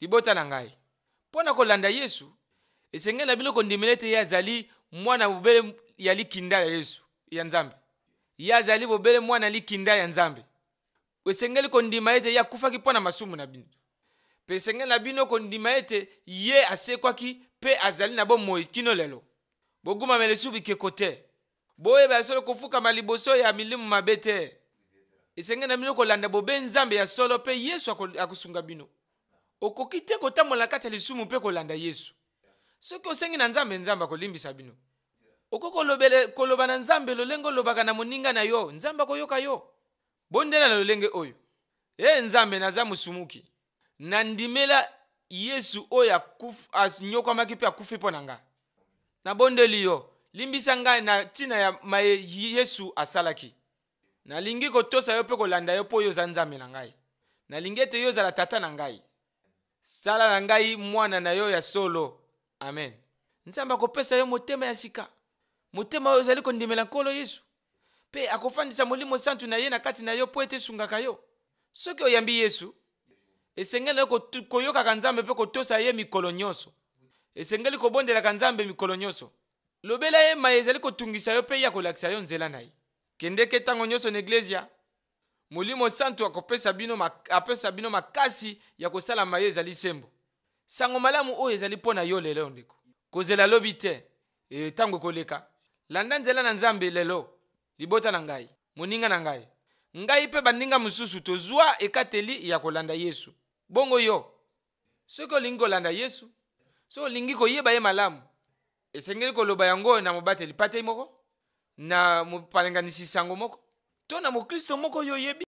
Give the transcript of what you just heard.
libota na ngai mpo na kolanda yesu esengeli na bino kondimela ete ye azali mwana bobele ya likinda ya yesu ya nzambe ye azali bobele mwana ya likinda ya nzambe esengeli kondima ete ye akufaki mpo na masumu na bino mpe esengeli na bino kondima ete ye asekwaki mpe azali na bomoi kino lelo bogumama lisusu bikeko te boyeba solo kofukama liboso ya milimu mabe te esengeli na bino kolanda bobe nzambe ya solo mpe yesu akosunga bino okoki te kotambola na kati ya lisumu mpe kolanda yesu soki osengi na nzambe nzambe akolimbisa bino okoki koloba na nzambe lolenge olobaka na moninga na yo nzambe akoyoka yo bondela na lolenge oyo e nzambe naza mosumuki nandimela yesu oyo anyokwamaki mpe akufi mpo na ngai nabondeli yo limbisa ngai na ntina ya maye yesu asalaki nalingi kotosa yo mpe kolanda yo mpo oyo oza nzambe na ngai nalingi ete yo ozala tata na ngai sala na ngai mwana na yo ya solo amen nzambe akopesa yo motema ya sika motema oyo ozali kondimela nkolo yesu mpe akofandisa molimo santu na ye na kati na yo mpo ete esungaka yo soki oyambi yesu esengeli na yo koyokaka nzambe mpe kotosa ye mikolo nyonso esengeli kobondelaka nzambe mikolo nyonso lobela ye maye ezali kotungisa yo mpe ya kolakisa yo nzela na ye kendeke ntango nyonso na eglesia molimo santu akopesa bino apesa bino makasi ya kosalama ye ezali sembo sango malamu oyo ezali mpo na yo lelo ndeko kozela lobi te ntango e, ekoleka landa nzela na nzambe lelo libota na ngai moninga na ngai ngai mpe baninga mosusu tozwa ekateli ya kolanda yesu bongo yo soki olingi kolanda yesu soki olingi koyeba ye malamu esengeli koloba yango na mobateli patei moko na mopalenganisi sango moko to na mokristo moko oyo oyebi